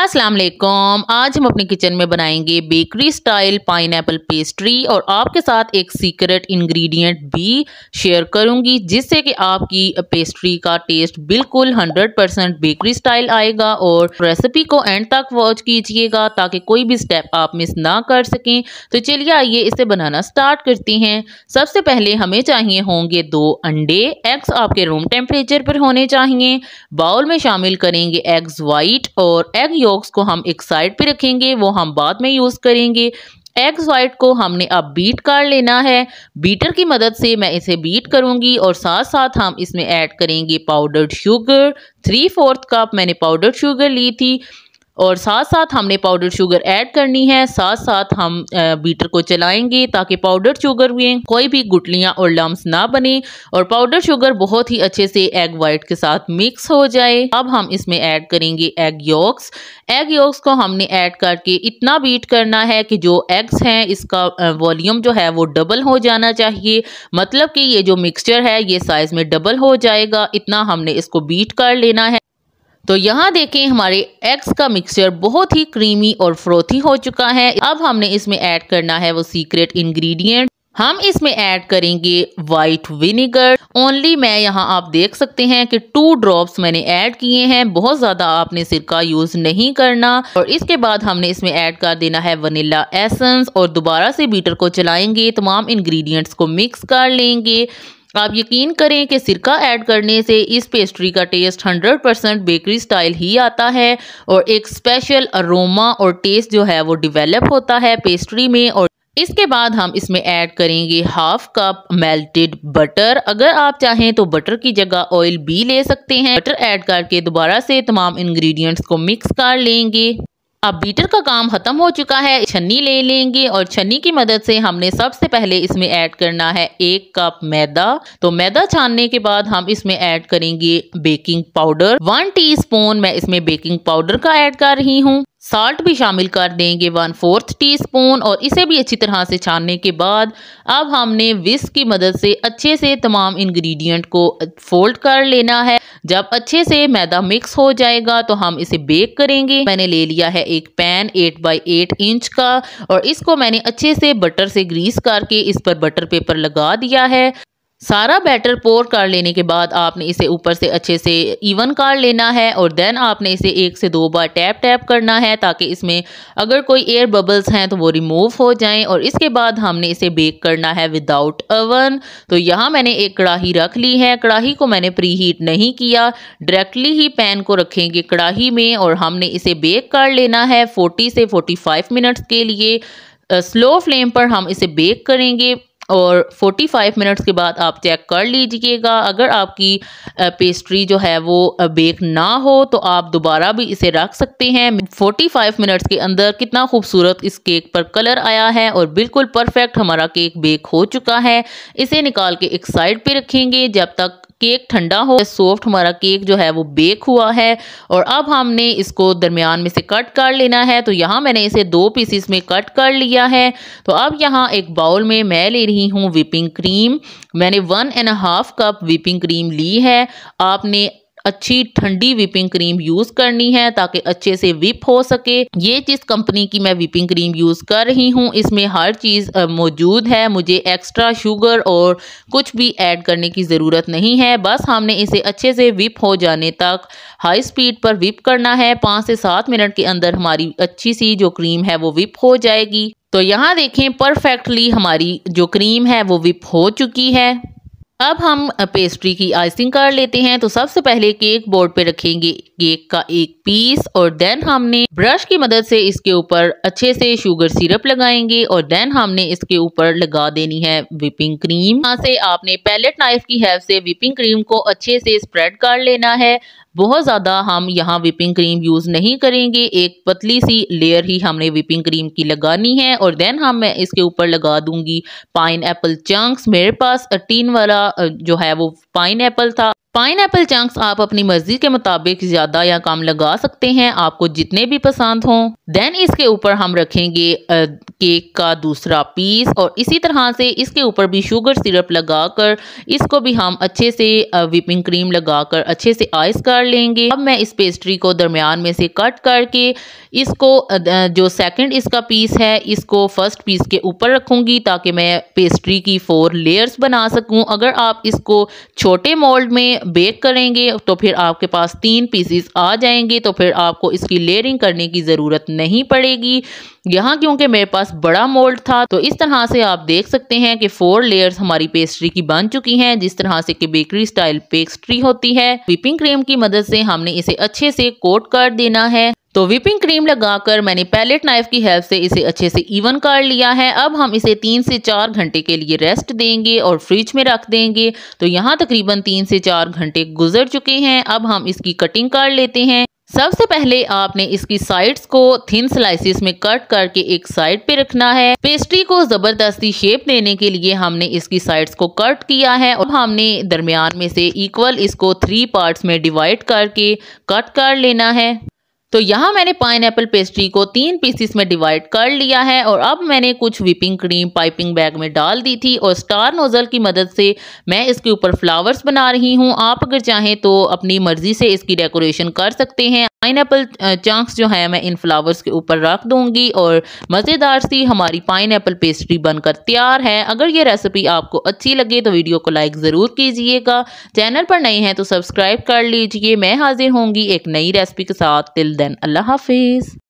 अस्सलाम वालेकुम आज हम अपने किचन में बनाएंगे बेकरी स्टाइल पाइनएप्पल पेस्ट्री और आपके साथ एक सीक्रेट इंग्रेडिएंट भी शेयर करूंगी जिससे कि आपकी पेस्ट्री का टेस्ट बिल्कुल 100 परसेंट बेकरी स्टाइल आएगा और रेसिपी को एंड तक वॉच कीजिएगा ताकि कोई भी स्टेप आप मिस ना कर सकें तो चलिए आइए इसे बनाना स्टार्ट करते हैं सबसे पहले हमें चाहिए होंगे दो अंडे एग्स आपके रूम टेम्परेचर पर होने चाहिए बाउल में शामिल करेंगे एग्स वाइट और एग योग्स को हम एक साइड पे रखेंगे वो हम बाद में यूज़ करेंगे एग्स वाइट को हमने अब बीट कर लेना है बीटर की मदद से मैं इसे बीट करूंगी और साथ साथ हम इसमें ऐड करेंगे powdered sugar three fourth cup मैंने पाउडर्ड शुगर ली थी और साथ साथ हमने पाउडर शुगर ऐड करनी है साथ साथ हम बीटर को चलाएंगे ताकि पाउडर शुगर में कोई भी गुटलियाँ और लम्ब ना बने और पाउडर शुगर बहुत ही अच्छे से एग वाइट के साथ मिक्स हो जाए अब हम इसमें ऐड करेंगे एग योक्स एग योक्स को हमने ऐड करके इतना बीट करना है कि जो एग्स हैं इसका वॉल्यूम जो है वो डबल हो जाना चाहिए मतलब कि ये जो मिक्सचर है ये साइज़ में डबल हो जाएगा इतना हमने इसको बीट कर लेना है तो यहाँ देखें हमारे एग्स का मिक्सचर बहुत ही क्रीमी और फ्रोथी हो चुका है अब हमने इसमें ऐड करना है वो सीक्रेट इंग्रेडिएंट हम इसमें ऐड करेंगे वाइट विनेगर ओनली मैं यहाँ आप देख सकते हैं कि टू ड्रॉप्स मैंने ऐड किए हैं बहुत ज़्यादा आपने सिरका यूज़ नहीं करना और इसके बाद हमने इसमें ऐड कर देना है वनीला एसेंस और दोबारा से बीटर को चलाएंगे तमाम इंग्रेडिएंट्स को मिक्स कर लेंगे आप यकीन करें कि सिरका ऐड करने से इस पेस्ट्री का टेस्ट 100% बेकरी स्टाइल ही आता है और एक स्पेशल अरोमा और टेस्ट जो है वो डिवेलप होता है पेस्ट्री में और इसके बाद हम इसमें ऐड करेंगे हाफ कप मेल्टेड बटर अगर आप चाहें तो बटर की जगह ऑयल भी ले सकते हैं बटर ऐड करके दोबारा से तमाम इंग्रेडिएंट्स को मिक्स कर लेंगे अब बीटर का काम खत्म हो चुका है छन्नी ले लेंगे और छन्नी की मदद से हमने सबसे पहले इसमें ऐड करना है एक कप मैदा तो मैदा छानने के बाद हम इसमें ऐड करेंगे बेकिंग पाउडर वन टीस्पून मैं इसमें बेकिंग पाउडर का ऐड कर रही हूँ साल्ट भी शामिल कर देंगे वन फोर्थ टीस्पून और इसे भी अच्छी तरह से छानने के बाद अब हमने विस्क की मदद से अच्छे से तमाम इंग्रेडिएंट को फोल्ड कर लेना है जब अच्छे से मैदा मिक्स हो जाएगा तो हम इसे बेक करेंगे मैंने ले लिया है एक pan eight by eight inch का और इसको मैंने अच्छे से बटर से ग्रीस करके इस पर बटर पेपर लगा दिया है सारा बैटर पोर कर लेने के बाद आपने इसे ऊपर से अच्छे से इवन कर लेना है और देन आपने इसे एक से दो बार टैप टैप करना है ताकि इसमें अगर कोई एयर बबल्स हैं तो वो रिमूव हो जाएं और इसके बाद हमने इसे बेक करना है विदाउट अवन तो यहाँ मैंने एक कढ़ाही रख ली है कढ़ाही को मैंने प्री हीट नहीं किया डायरेक्टली ही पैन को रखेंगे कढ़ाही में और हमने इसे बेक कर लेना है फोर्टी से फोर्टी मिनट्स के लिए स्लो फ्लेम पर हम इसे बेक करेंगे और 45 मिनट्स के बाद आप चेक कर लीजिएगा अगर आपकी पेस्ट्री जो है वो बेक ना हो तो आप दोबारा भी इसे रख सकते हैं 45 मिनट्स के अंदर कितना खूबसूरत इस केक पर कलर आया है और बिल्कुल परफेक्ट हमारा केक बेक हो चुका है इसे निकाल के एक साइड पे रखेंगे जब तक केक ठंडा हो सॉफ्ट हमारा केक जो है वो बेक हुआ है और अब हमने इसको दरमियान में से कट कर लेना है तो यहाँ मैंने इसे दो पीसीस में कट कर लिया है तो अब यहाँ एक बाउल में मैं ले रही हूँ विपिंग क्रीम मैंने one and half cup whipping cream ली है आपने अच्छी ठंडी विपिंग क्रीम यूज करनी है ताकि अच्छे से विप हो सके ये जिस कंपनी की मैं विपिंग क्रीम यूज कर रही हूँ इसमें हर चीज मौजूद है मुझे एक्स्ट्रा शुगर और कुछ भी ऐड करने की ज़रूरत नहीं है बस हमने इसे अच्छे से विप हो जाने तक हाई स्पीड पर विप करना है पाँच से सात मिनट के अंदर हमारी अच्छी सी जो क्रीम है वो विप हो जाएगी तो यहाँ देखें परफेक्टली हमारी जो क्रीम है वो विप हो चुकी है अब हम पेस्ट्री की आइसिंग कर लेते हैं तो सबसे पहले केक बोर्ड पे रखेंगे केक का एक पीस और देन हमने ब्रश की मदद से इसके ऊपर अच्छे से शुगर सिरप लगाएंगे और देन हमने इसके ऊपर लगा देनी है विपिंग क्रीम यहाँ से आपने पैलेट नाइफ की हेल्प से विपिंग क्रीम को अच्छे से स्प्रेड कर लेना है बहुत ज़्यादा हम यहाँ विपिंग क्रीम यूज़ नहीं करेंगे एक पतली सी लेयर ही हमने विपिंग क्रीम की लगानी है और देन हम मैं इसके ऊपर लगा दूंगी पाइन एप्पल चंक्स मेरे पास अटीन वाला जो है वो पाइन एप्पल था पाइन एप्पल चंक्स आप अपनी मर्जी के मुताबिक ज़्यादा या कम लगा सकते हैं आपको जितने भी पसंद हों देन इसके ऊपर हम रखेंगे केक का दूसरा पीस और इसी तरह से इसके ऊपर भी शुगर सिरप लगाकर इसको भी हम अच्छे से विपिंग क्रीम लगाकर अच्छे से आइस कर लेंगे अब मैं इस पेस्ट्री को दरमियान में से कट करके इसको जो सेकंड इसका पीस है इसको फर्स्ट पीस के ऊपर रखूंगी ताकि मैं पेस्ट्री की फोर लेयर्स बना सकूं अगर आप इसको छोटे मोल्ड में बेक करेंगे तो फिर आपके पास तीन पीसीस आ जाएंगे तो फिर आपको इसकी लेयरिंग करने की ज़रूरत नहीं पड़ेगी यहाँ क्योंकि मेरे पास बड़ा मोल्ड था तो इस तरह से आप देख सकते हैं कि फोर लेयर्स हमारी पेस्ट्री की बन चुकी हैं जिस तरह से कि बेकरी स्टाइल पेस्ट्री होती है व्हिपिंग क्रीम की मदद से हमने इसे अच्छे से कोट कर देना है तो विपिंग क्रीम लगाकर मैंने पैलेट नाइफ की हेल्प से इसे अच्छे से इवन कर लिया है अब हम इसे तीन से चार घंटे के लिए रेस्ट देंगे और फ्रिज में रख देंगे तो यहाँ तकरीबन तीन से चार घंटे गुजर चुके हैं अब हम इसकी कटिंग कर लेते हैं सबसे पहले आपने इसकी साइड्स को थिन स्लाइसिस में कट करके एक साइड पे रखना है पेस्ट्री को जबरदस्ती शेप देने के लिए हमने इसकी साइड्स को कट किया है और हमने दरमियान में से इक्वल इसको थ्री पार्ट्स में डिवाइड करके कट कर लेना है तो यहाँ मैंने पाइन पेस्ट्री को तीन पीसीस में डिवाइड कर लिया है और अब मैंने कुछ विपिंग क्रीम पाइपिंग बैग में डाल दी थी और स्टार नोज़ल की मदद से मैं इसके ऊपर फ्लावर्स बना रही हूँ आप अगर चाहें तो अपनी मर्ज़ी से इसकी डेकोरेशन कर सकते हैं पाइन एप्पल चांक्स जो है मैं इन फ्लावर्स के ऊपर रख दूंगी और मज़ेदार सी हमारी पाइन एप्पल पेस्ट्री बनकर तैयार है अगर ये रेसिपी आपको अच्छी लगे तो वीडियो को लाइक ज़रूर कीजिएगा चैनल पर नए हैं तो सब्सक्राइब कर लीजिए मैं हाजिर होंगी एक नई रेसिपी के साथ तिल देन अल्लाह हाफिज़